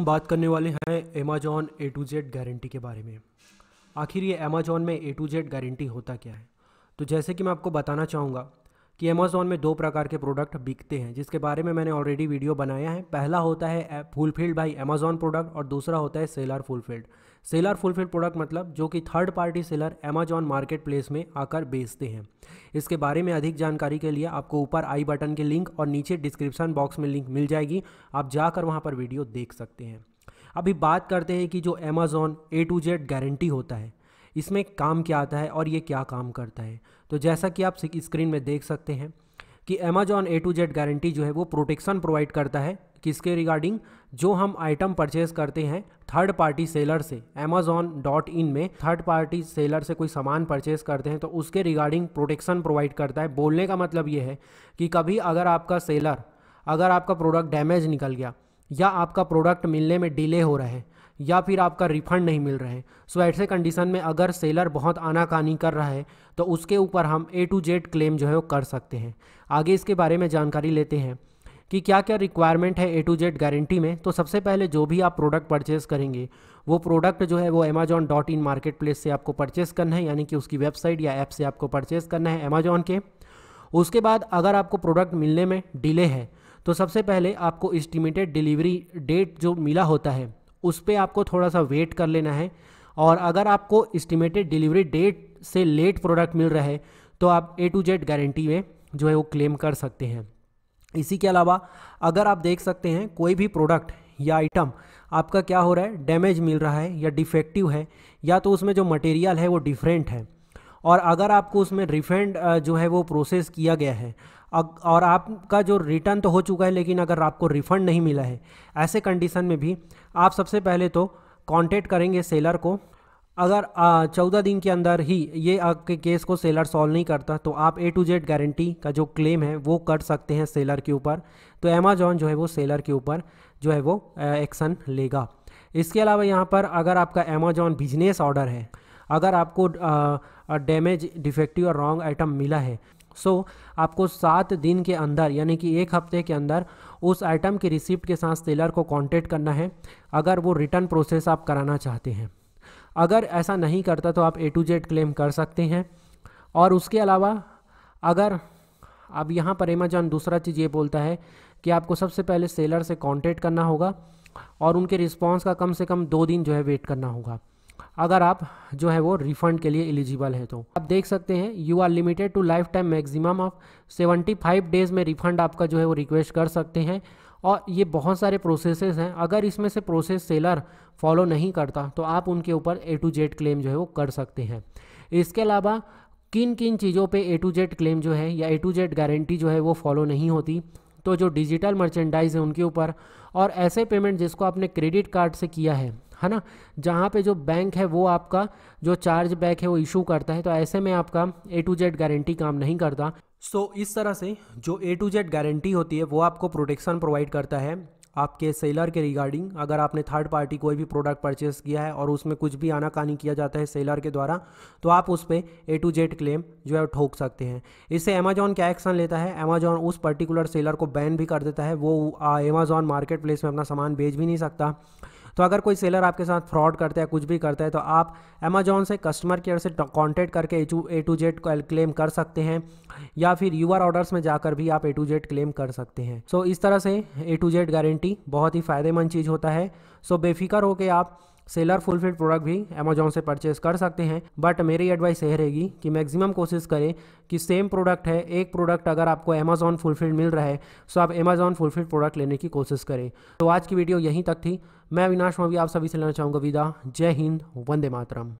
हम बात करने वाले हैं Amazon A to Z guarantee के बारे में आखिर ये अमेजॉन में ए टू जेड गारंटी होता क्या है तो जैसे कि मैं आपको बताना चाहूँगा कि अमेज़ोन में दो प्रकार के प्रोडक्ट बिकते हैं जिसके बारे में मैंने ऑलरेडी वीडियो बनाया है पहला होता है फुलफिल्ड बाई अमेज़ॉन प्रोडक्ट और दूसरा होता है seller fulfilled seller fulfilled product मतलब जो कि third party seller Amazon market place में आकर बेचते हैं इसके बारे में अधिक जानकारी के लिए आपको ऊपर आई बटन के लिंक और नीचे डिस्क्रिप्शन बॉक्स में लिंक मिल जाएगी आप जाकर वहाँ पर वीडियो देख सकते हैं अभी बात करते हैं कि जो Amazon A to Z guarantee होता है इसमें काम क्या आता है और ये क्या काम करता है तो जैसा कि आप स्क्रीन में देख सकते हैं कि Amazon A to Z guarantee जो है वो प्रोटेक्शन प्रोवाइड करता है किसके रिगार्डिंग जो हम आइटम परचेज करते हैं थर्ड पार्टी सेलर से अमेजॉन डॉट इन में थर्ड पार्टी सेलर से कोई सामान परचेज करते हैं तो उसके रिगार्डिंग प्रोटेक्शन प्रोवाइड करता है बोलने का मतलब ये है कि कभी अगर आपका सेलर अगर आपका प्रोडक्ट डैमेज निकल गया या आपका प्रोडक्ट मिलने में डिले हो रहा है या फिर आपका रिफंड नहीं मिल रहे सो ऐसे कंडीशन में अगर सेलर बहुत आनाकानी कर रहा है तो उसके ऊपर हम ए टू जेड क्लेम जो है वो कर सकते हैं आगे इसके बारे में जानकारी लेते हैं कि क्या क्या रिक्वायरमेंट है ए टू जेड गारंटी में तो सबसे पहले जो भी आप प्रोडक्ट परचेस करेंगे वो प्रोडक्ट जो है वो Amazon dot in market place से आपको परचेस करना है यानी कि उसकी वेबसाइट या ऐप से आपको परचेस करना है अमेजॉन के उसके बाद अगर आपको प्रोडक्ट मिलने में डिले है तो सबसे पहले आपको इस्टीमेटेड डिलीवरी डेट जो मिला होता है उस पर आपको थोड़ा सा वेट कर लेना है और अगर आपको इस्टीमेटेड डिलीवरी डेट से लेट प्रोडक्ट मिल रहा है तो आप ए टू जेड गारंटी में जो है वो क्लेम कर सकते हैं इसी के अलावा अगर आप देख सकते हैं कोई भी प्रोडक्ट या आइटम आपका क्या हो रहा है डैमेज मिल रहा है या डिफेक्टिव है या तो उसमें जो मटेरियल है वो डिफरेंट है और अगर आपको उसमें रिफंड जो है वो प्रोसेस किया गया है और आपका जो रिटर्न तो हो चुका है लेकिन अगर आपको रिफंड नहीं मिला है ऐसे कंडीशन में भी आप सबसे पहले तो कॉन्टेक्ट करेंगे सेलर को अगर चौदह दिन के अंदर ही ये आपके केस को सेलर सॉल्व नहीं करता तो आप ए टू जेड गारंटी का जो क्लेम है वो कर सकते हैं सेलर के ऊपर तो अमेजॉन जो है वो सेलर के ऊपर जो है वो एक्शन लेगा इसके अलावा यहाँ पर अगर आपका अमेजॉन बिजनेस ऑर्डर है अगर आपको डैमेज डिफेक्टिव और रॉन्ग आइटम मिला है सो so, आपको सात दिन के अंदर यानी कि एक हफ्ते के अंदर उस आइटम की रिसिप्ट के साथ सेलर को कांटेक्ट करना है अगर वो रिटर्न प्रोसेस आप कराना चाहते हैं अगर ऐसा नहीं करता तो आप ए टू जेड क्लेम कर सकते हैं और उसके अलावा अगर अब यहाँ पर अमेजॉन दूसरा चीज़ ये बोलता है कि आपको सबसे पहले सेलर से कॉन्टेक्ट करना होगा और उनके रिस्पॉन्स का कम से कम दो दिन जो है वेट करना होगा अगर आप जो है वो रिफंड के लिए एलिजिबल है तो आप देख सकते हैं you are limited to life time maximum of five days में रिफंड आपका जो है वो रिक्वेस्ट कर सकते हैं और ये बहुत सारे प्रोसेसेस हैं अगर इसमें से प्रोसेस सेलर फॉलो नहीं करता तो आप उनके ऊपर ए टू जेड क्लेम जो है वो कर सकते हैं इसके अलावा किन किन चीज़ों पे ए टू जेड क्लेम जो है या ए टू जेड गारंटी जो है वो फॉलो नहीं होती तो जो डिजिटल मर्चेंडाइज है उनके ऊपर और ऐसे पेमेंट जिसको आपने क्रेडिट कार्ड से किया है है ना जहाँ पे जो बैंक है वो आपका जो चार्ज बैक है वो इशू करता है तो ऐसे में आपका ए टू जेड गारंटी काम नहीं करता सो so, इस तरह से जो ए टू जेड गारंटी होती है वो आपको प्रोटेक्शन प्रोवाइड करता है आपके सेलर के रिगार्डिंग अगर आपने थर्ड पार्टी कोई भी प्रोडक्ट परचेस किया है और उसमें कुछ भी आना कानी किया जाता है सेलर के द्वारा तो आप उस पर ए टू जेड क्लेम जो है ठोक सकते हैं इससे अमेजॉन क्या एक्शन लेता है अमेजॉन उस पर्टिकुलर सेलर को बैन भी कर देता है वो अमेजॉन मार्केट प्लेस में अपना सामान बेच भी नहीं सकता तो अगर कोई सेलर आपके साथ फ्रॉड करता है कुछ भी करता है तो आप अमेजोन से कस्टमर केयर से कॉन्टैक्ट करके ए टू जेड क्लेम कर सकते हैं या फिर यूआर ऑर्डर्स में जाकर भी आप ए टू जेड क्लेम कर सकते हैं सो so, इस तरह से ए टू जेड गारंटी बहुत ही फ़ायदेमंद चीज़ होता है सो so, बेफिक्र होकर आप सेलर फुल फिट प्रोडक्ट भी अमेजोन से परचेज कर सकते हैं बट मेरी एडवाइस यह रहेगी कि मैक्सिमम कोशिश करें कि सेम प्रोडक्ट है एक प्रोडक्ट अगर आपको अमेजोन फुलफिल्ड मिल रहा है सो तो आप अमेजोन फुलफिल्ड प्रोडक्ट लेने की कोशिश करें तो आज की वीडियो यहीं तक थी मैं अविनाश मवी आप सभी से लेना चाहूँगा विदा जय हिंद वंदे मातरम